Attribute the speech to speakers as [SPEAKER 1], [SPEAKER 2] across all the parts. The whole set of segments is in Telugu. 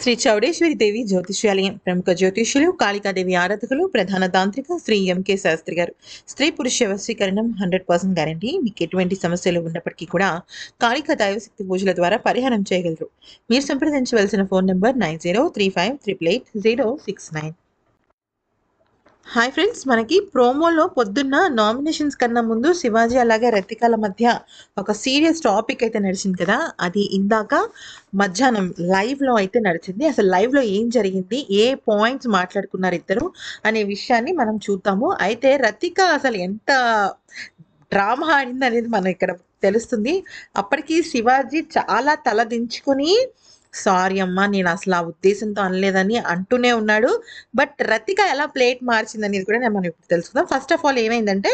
[SPEAKER 1] శ్రీ చౌడేశ్వరి దేవి జ్యోతిష్యాలయం ప్రముఖ జ్యోతిష్యులు కాళికాదేవి ఆరాధకులు ప్రధాన తాంత్రిక శ్రీ ఎంకే శాస్త్రి గారు స్త్రీ పురుష వశీకరణం హండ్రెడ్ పర్సెంట్ గ్యారంటీ మీకు ఎటువంటి సమస్యలు ఉన్నప్పటికీ కూడా కాళికా దైవశక్తి పూజల ద్వారా పరిహారం చేయగలరు మీరు సంప్రదించవలసిన phone number nine zero three five triple eight zero six nine hi friends మనకి ప్రోమోలో పొద్దున్న నామినేషన్స్ కన్నా ముందు శివాజీ అలాగే రతికాల మధ్య ఒక సీరియస్ టాపిక్ అయితే నడిచింది కదా అది ఇందాక మధ్యాహ్నం లైవ్లో అయితే నడిచింది అసలు లైవ్లో ఏం జరిగింది ఏ పాయింట్స్ మాట్లాడుకున్నారు ఇద్దరు అనే విషయాన్ని మనం చూద్దాము అయితే రతిక అసలు ఎంత డ్రామా ఆడింది అనేది మనం ఇక్కడ తెలుస్తుంది అప్పటికి శివాజీ చాలా తలదించుకొని సారీ అమ్మా నేను అసలు ఆ ఉద్దేశంతో అనలేదని అంటూనే ఉన్నాడు బట్ రతిక ఎలా ప్లేట్ మార్చింది అనేది కూడా నేను మనం ఇప్పుడు తెలుసుకుందాం ఫస్ట్ ఆఫ్ ఆల్ ఏమైందంటే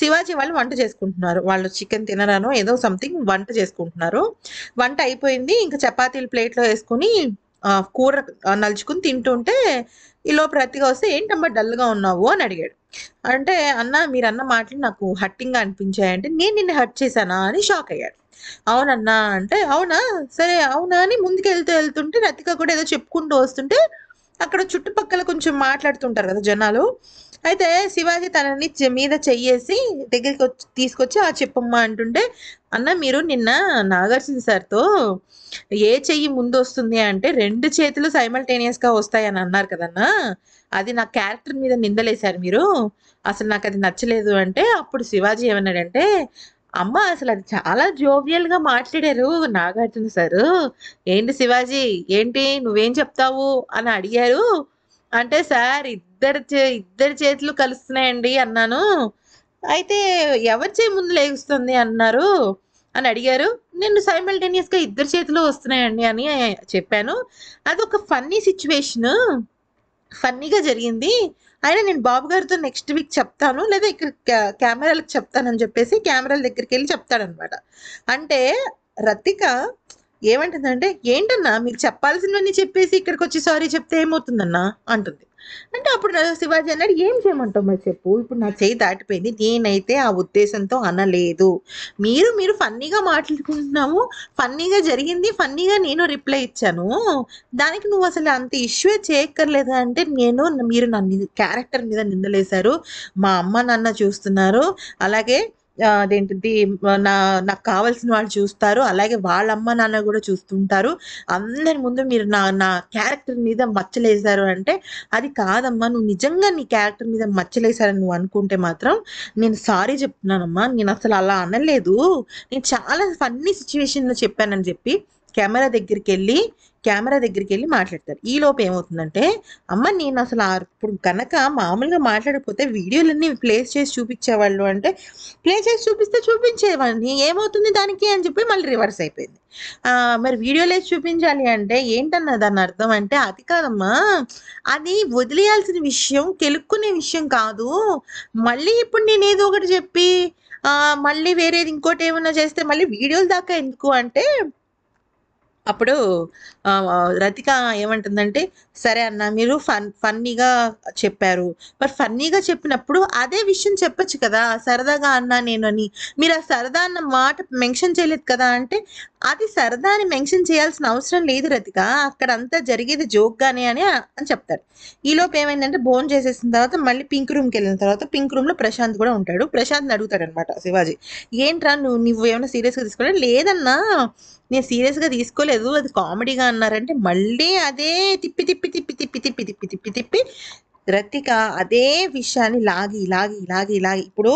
[SPEAKER 1] శివాజీ వాళ్ళు వంట చేసుకుంటున్నారు వాళ్ళు చికెన్ తినరానో ఏదో సంథింగ్ వంట చేసుకుంటున్నారు వంట అయిపోయింది ఇంకా చపాతీలు ప్లేట్లో వేసుకుని కూర నలుచుకుని తింటుంటే లోపు ప్రతిగా వస్తే ఏంటమ్మా డల్గా ఉన్నావు అని అడిగాడు అంటే అన్న మీరు అన్న మాటలు నాకు హట్టింగ్గా అనిపించాయంటే నేను నిన్ను హట్ చేశానా అని షాక్ అయ్యాడు అవునన్నా అంటే అవునా సరే అవునా అని ముందుకు వెళ్తూ వెళ్తుంటే రతిక కూడా ఏదో చెప్పుకుంటూ వస్తుంటే అక్కడ చుట్టుపక్కల కొంచెం మాట్లాడుతుంటారు కదా జనాలు అయితే శివాజీ తనని మీద చెయ్యేసి దగ్గరికి వచ్చి తీసుకొచ్చి ఆ చెప్పమ్మా అంటుంటే అన్న మీరు నిన్న నాగార్జున సార్తో ఏ చెయ్యి ముందు వస్తుంది అంటే రెండు చేతులు సైమల్టేనియస్గా వస్తాయి అని అన్నారు కదన్నా అది నా క్యారెక్టర్ మీద నిందలేశారు మీరు అసలు నాకు అది నచ్చలేదు అంటే అప్పుడు శివాజీ ఏమన్నాడంటే అమ్మ అసలు అది చాలా జోవియల్గా మాట్లాడారు నాగార్జున సారు ఏంటి శివాజీ ఏంటి నువ్వేం చెప్తావు అని అడిగారు అంటే సార్ ఇద్దరు చే ఇద్దరు చేతులు కలుస్తున్నాయండి అన్నాను అయితే ఎవరి చేయి ముందు లేగుస్తుంది అన్నారు అని అడిగారు నేను సైమల్టేనియస్గా ఇద్దరు చేతులు వస్తున్నాయండి అని చెప్పాను అది ఒక ఫన్నీ సిచ్యువేషను ఫన్నీగా జరిగింది అయినా నేను బాబు గారితో నెక్స్ట్ వీక్ చెప్తాను లేదా ఇక్కడ కెమెరాలకు చెప్తానని చెప్పేసి కెమెరాల దగ్గరికి వెళ్ళి చెప్తాడనమాట అంటే రతిక ఏమంటుందంటే ఏంటన్నా మీకు చెప్పాల్సినవన్నీ చెప్పేసి ఇక్కడికి వచ్చి సారీ చెప్తే ఏమవుతుందన్నా అంటుంది అంటే అప్పుడు శివాజీ అన్నాడు ఏం చేయమంటావు మరి చెప్పు ఇప్పుడు నా చేయి దాటిపోయింది నేనైతే ఆ ఉద్దేశంతో అనలేదు మీరు మీరు ఫన్నీగా మాట్లాడుకుంటున్నాము ఫన్నీగా జరిగింది ఫన్నీగా నేను రిప్లై ఇచ్చాను దానికి నువ్వు అసలు అంత ఇష్యూ చేయక్కర్లేదు అంటే నేను మీరు నన్ను క్యారెక్టర్ మీద నిందలేశారు మా అమ్మ నాన్న చూస్తున్నారు అలాగే అదేంటిది నా నాకు కావాల్సిన వాళ్ళు చూస్తారు అలాగే వాళ్ళ అమ్మ నాన్న కూడా చూస్తుంటారు అందరి ముందు మీరు నా నా క్యారెక్టర్ మీద మచ్చలేశారు అంటే అది కాదమ్మా నువ్వు నిజంగా నీ క్యారెక్టర్ మీద మచ్చలేశారని నువ్వు అనుకుంటే మాత్రం నేను సారీ చెప్తున్నానమ్మా నేను అసలు అలా అనలేదు నేను చాలా ఫన్నీ సిచ్యువేషన్లో చెప్పానని చెప్పి కెమెరా దగ్గరికి వెళ్ళి కెమెరా దగ్గరికి వెళ్ళి మాట్లాడతారు ఈ లోపు ఏమవుతుందంటే అమ్మ నేను అసలు ఇప్పుడు కనుక మామూలుగా మాట్లాడిపోతే వీడియోలన్నీ ప్లేస్ చేసి చూపించేవాళ్ళు అంటే ప్లే చేసి చూపిస్తే చూపించేవాడిని ఏమవుతుంది దానికి అని చెప్పి మళ్ళీ రివర్స్ అయిపోయింది మరి వీడియోలే చూపించాలి అంటే ఏంటన్న దాని అర్థం అంటే అది కాదమ్మా అది వదిలేయాల్సిన విషయం కెలుక్కునే విషయం కాదు మళ్ళీ ఇప్పుడు నేను ఏదో ఒకటి చెప్పి మళ్ళీ వేరేది ఇంకోటి ఏమైనా చేస్తే మళ్ళీ వీడియోలు దాకా ఎందుకు అంటే అప్పుడు రతిక ఏమంటుందంటే సరే అన్న మీరు ఫన్ ఫన్నీగా చెప్పారు మరి ఫన్నీగా చెప్పినప్పుడు అదే విషయం చెప్పచ్చు కదా సరదాగా అన్నా నేను అని మీరు ఆ సరదా అన్న మాట మెన్షన్ చేయలేదు కదా అంటే అది సరదా అని మెన్షన్ చేయాల్సిన అవసరం లేదు రతిక అక్కడ అంతా జరిగేది జోక్గానే అని అని చెప్తాడు ఈలోపు ఏమైందంటే భోజనం చేసేసిన తర్వాత మళ్ళీ పింక్ రూమ్కి వెళ్ళిన తర్వాత పింక్ రూమ్లో ప్రశాంత్ కూడా ఉంటాడు ప్రశాంత్ని అడుగుతాడనమాట శివాజీ ఏంట్రా నువ్వు నువ్వు ఏమైనా సీరియస్గా తీసుకోవడం లేదన్నా నేను సీరియస్గా తీసుకోలేదు అది కామెడీగా అన్నారంటే మళ్ళీ అదే తిప్పి తిప్పి తిప్పి తిప్పి తిప్పి తిప్పి తిప్పి తిప్పి రతిక అదే విషయాన్ని లాగి లాగి లాగి లాగి ఇప్పుడు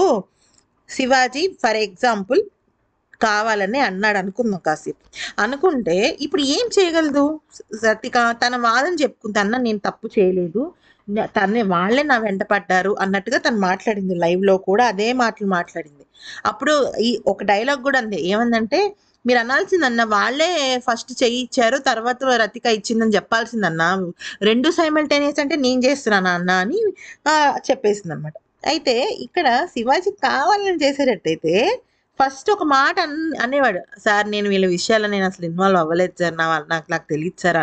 [SPEAKER 1] శివాజీ ఫర్ ఎగ్జాంపుల్ కావాలని అన్నాడు అనుకుందాం కాసేపు అనుకుంటే ఇప్పుడు ఏం చేయగలదు రతిక తన వాదన అన్న నేను తప్పు చేయలేదు తనే వాళ్ళే నా వెంట పడ్డారు అన్నట్టుగా తను మాట్లాడింది లైవ్లో కూడా అదే మాటలు మాట్లాడింది అప్పుడు ఈ ఒక డైలాగ్ కూడా అంది ఏమందంటే మీరు అనాల్సిందన్న వాళ్ళే ఫస్ట్ చెయ్యి ఇచ్చారు తర్వాత రతిక ఇచ్చిందని చెప్పాల్సిందన్న రెండు సైమల్టేనియస్ అంటే నేను చేస్తున్నానా అన్న అని చెప్పేసింది అనమాట అయితే ఇక్కడ శివాజీ కావాలని చేసేటట్టయితే ఫస్ట్ ఒక మాట అన్ అనేవాడు సార్ నేను వీళ్ళ విషయాలు నేను అసలు ఇన్వాల్వ్ అవ్వలేదు సార్ నా నాకు నాకు తెలియదు సార్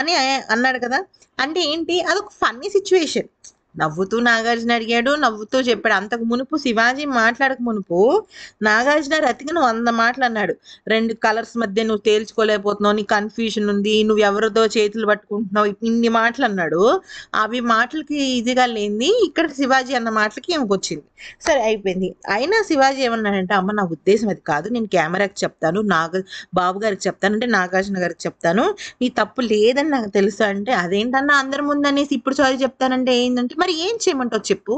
[SPEAKER 1] అని అన్నాడు కదా అంటే ఏంటి అదొక ఫన్నీ సిచ్యువేషన్ నవ్వుతూ నాగార్జున అడిగాడు నవ్వుతూ చెప్పాడు అంతకు మునుపు శివాజీ మాట్లాడక మునుపు నాగార్జున నువ్వు వంద మాటలు అన్నాడు రెండు కలర్స్ మధ్య నువ్వు తేల్చుకోలేకపోతున్నావు నీ కన్ఫ్యూజన్ ఉంది నువ్వు ఎవరిదో చేతులు పట్టుకుంటున్నావు ఇన్ని మాటలు అన్నాడు అవి మాటలకి ఇదిగా లేని ఇక్కడ శివాజీ అన్న మాటలకి వచ్చింది సరే అయిపోయింది అయినా శివాజీ ఏమన్నాడంటే అమ్మ నా ఉద్దేశం అది కాదు నేను కెమెరాకి చెప్తాను నాగ బాబు గారికి చెప్తాను అంటే నాగార్జున గారికి చెప్తాను నీ తప్పు లేదని నాకు తెలుసు అంటే అదేంటన్నా అందరి ముందు అనేసి ఇప్పుడు సారీ చెప్తానంటే ఏంటంటే మరి ఏం చేయమంటావు చెప్పు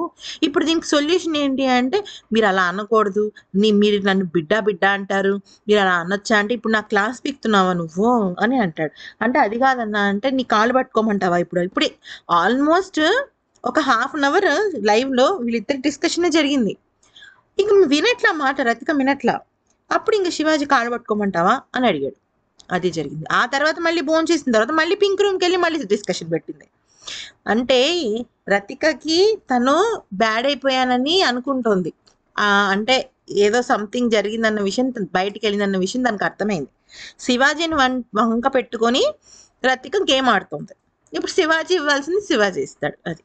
[SPEAKER 1] ఇప్పుడు దీనికి సొల్యూషన్ ఏంటి అంటే మీరు అలా అనకూడదు నీ మీరు నన్ను బిడ్డ బిడ్డ అంటారు మీరు అలా అనొచ్చా అంటే ఇప్పుడు నా క్లాస్ పిక్తున్నావా నువ్వు అని అంటాడు అంటే అది కాదన్నా అంటే నీ కాలు పట్టుకోమంటావా ఇప్పుడు ఇప్పుడే ఆల్మోస్ట్ ఒక హాఫ్ అన్ అవర్ లైవ్లో వీళ్ళిద్దరి డిస్కషనే జరిగింది ఇంక వినట్లా మాట రతిక వినట్లా అప్పుడు ఇంక శివాజీ కాలు పట్టుకోమంటావా అని అడిగాడు అది జరిగింది ఆ తర్వాత మళ్ళీ భోజనం చేసిన తర్వాత మళ్ళీ పింక్ రూమ్కి వెళ్ళి మళ్ళీ డిస్కషన్ పెట్టింది అంటే రతికకి తను బ్యాడ్ అయిపోయానని అనుకుంటుంది అంటే ఏదో సంథింగ్ జరిగిందన్న విషయం బయటికి వెళ్ళిందన్న విషయం దానికి అర్థమైంది శివాజీని వం వంక పెట్టుకొని రతిక గేమ్ ఆడుతుంది ఇప్పుడు శివాజీ ఇవ్వాల్సింది శివాజీ ఇస్తాడు అది